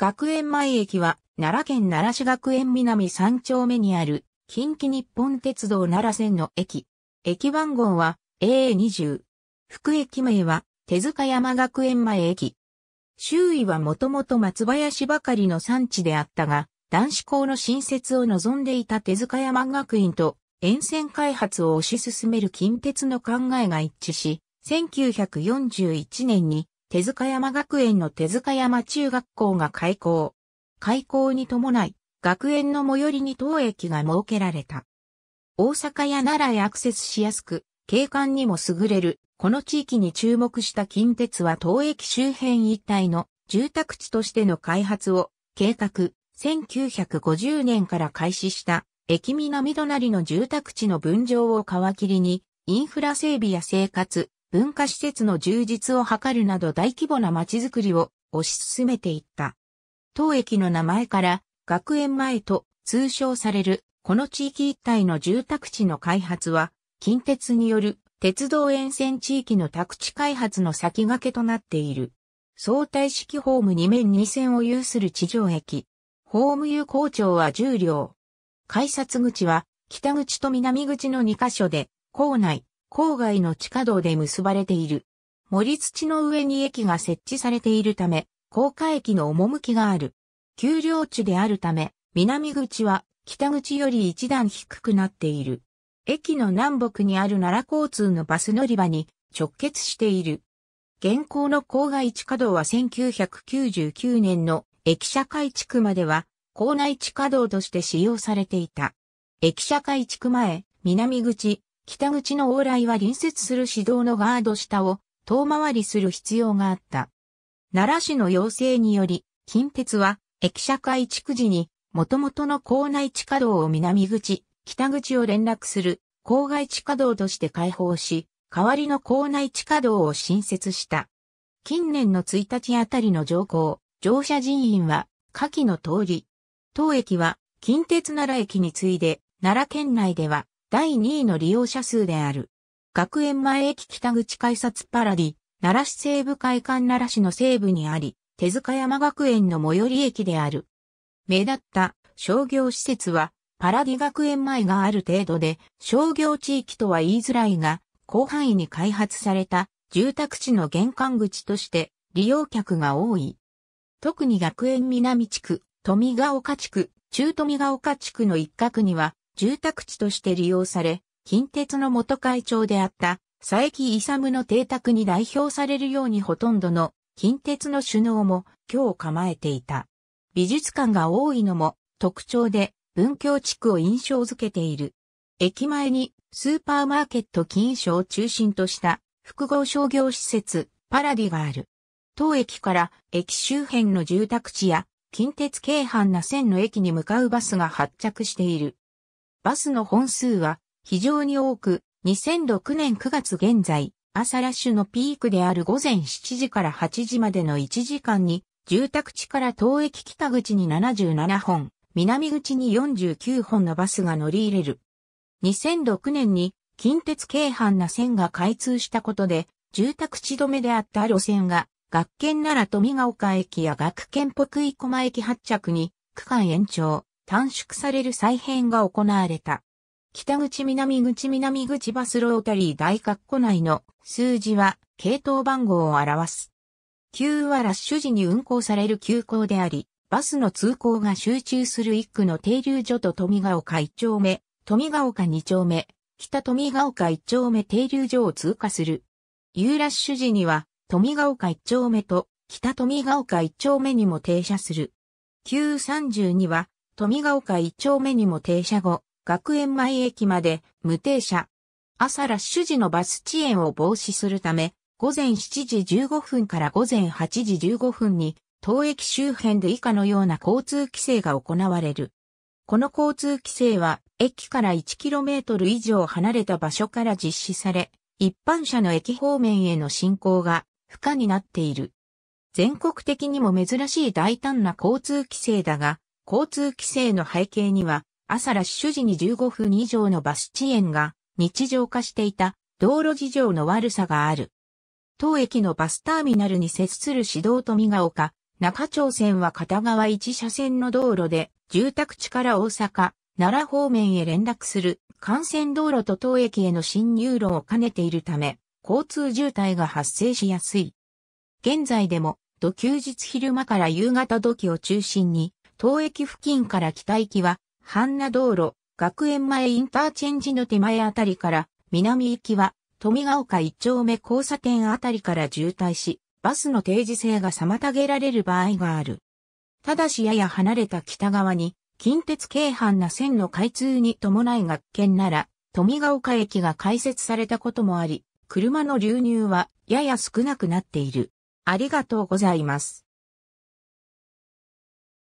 学園前駅は、奈良県奈良市学園南3丁目にある、近畿日本鉄道奈良線の駅。駅番号は AA20。副駅名は、手塚山学園前駅。周囲はもともと松林ばかりの産地であったが、男子校の新設を望んでいた手塚山学院と、沿線開発を推し進める近鉄の考えが一致し、1941年に手塚山学園の手塚山中学校が開校。開校に伴い、学園の最寄りに当駅が設けられた。大阪や奈良へアクセスしやすく、景観にも優れる、この地域に注目した近鉄は当駅周辺一帯の住宅地としての開発を計画、1950年から開始した駅南隣の住宅地の分譲を皮切りに、インフラ整備や生活、文化施設の充実を図るなど大規模な街づくりを推し進めていった。当駅の名前から学園前と通称されるこの地域一帯の住宅地の開発は近鉄による鉄道沿線地域の宅地開発の先駆けとなっている。相対式ホーム2面2線を有する地上駅。ホーム有効長は10両。改札口は北口と南口の2カ所で、構内、郊外の地下道で結ばれている。森土の上に駅が設置されているため、高架駅の趣がある。丘陵地であるため、南口は北口より一段低くなっている。駅の南北にある奈良交通のバス乗り場に直結している。現行の郊外地下道は1999年の駅社会地区までは、校内地下道として使用されていた。駅社会地区前、南口、北口の往来は隣接する市道のガード下を遠回りする必要があった。奈良市の要請により、近鉄は駅舎会築時に、元々の校内地下道を南口、北口を連絡する郊外地下道として開放し、代わりの校内地下道を新設した。近年の1日あたりの乗降、乗車人員は下記の通り。当駅は近鉄奈良駅に次いで、奈良県内では第2位の利用者数である。学園前駅北口改札パラディ、奈良市西部会館奈良市の西部にあり、手塚山学園の最寄り駅である。目立った商業施設は、パラディ学園前がある程度で、商業地域とは言いづらいが、広範囲に開発された住宅地の玄関口として利用客が多い。特に学園南地区、富ヶ丘地区、中富ヶ丘地区の一角には、住宅地として利用され、近鉄の元会長であった佐伯勇の邸宅に代表されるようにほとんどの近鉄の首脳も今日構えていた。美術館が多いのも特徴で文京地区を印象づけている。駅前にスーパーマーケット金賞を中心とした複合商業施設パラディがある。当駅から駅周辺の住宅地や近鉄京阪那線の駅に向かうバスが発着している。バスの本数は非常に多く、2006年9月現在、朝ラッシュのピークである午前7時から8時までの1時間に、住宅地から東駅北口に77本、南口に49本のバスが乗り入れる。2006年に近鉄京阪な線が開通したことで、住宅地止めであった路線が、学研奈良富ヶ丘駅や学研北生駒駅発着に区間延長。短縮される再編が行われた。北口南口南口バスロータリー大括弧内の数字は系統番号を表す。急はラッシュ時に運行される急行であり、バスの通行が集中する一区の停留所と富ヶ丘一丁目、富ヶ丘二丁目、北富ヶ丘一丁目停留所を通過する。U ラッシュ時には富ヶ丘一丁目と北富ヶ丘一丁目にも停車する。Q32 は富ヶ丘一丁目にも停車後、学園前駅まで無停車。朝ラッシュ時のバス遅延を防止するため、午前7時15分から午前8時15分に、当駅周辺で以下のような交通規制が行われる。この交通規制は、駅から 1km 以上離れた場所から実施され、一般車の駅方面への進行が不可になっている。全国的にも珍しい大胆な交通規制だが、交通規制の背景には、朝ラッシュ時に15分以上のバス遅延が日常化していた道路事情の悪さがある。当駅のバスターミナルに接する市道富ヶ丘、中町線は片側1車線の道路で、住宅地から大阪、奈良方面へ連絡する幹線道路と当駅への進入路を兼ねているため、交通渋滞が発生しやすい。現在でも、土休日昼間から夕方時を中心に、当駅付近から北行きは、半那道路、学園前インターチェンジの手前あたりから、南行きは、富ヶ丘一丁目交差点あたりから渋滞し、バスの定時制が妨げられる場合がある。ただしやや離れた北側に、近鉄京阪な線の開通に伴い学研なら、富ヶ丘駅が開設されたこともあり、車の流入はやや少なくなっている。ありがとうございます。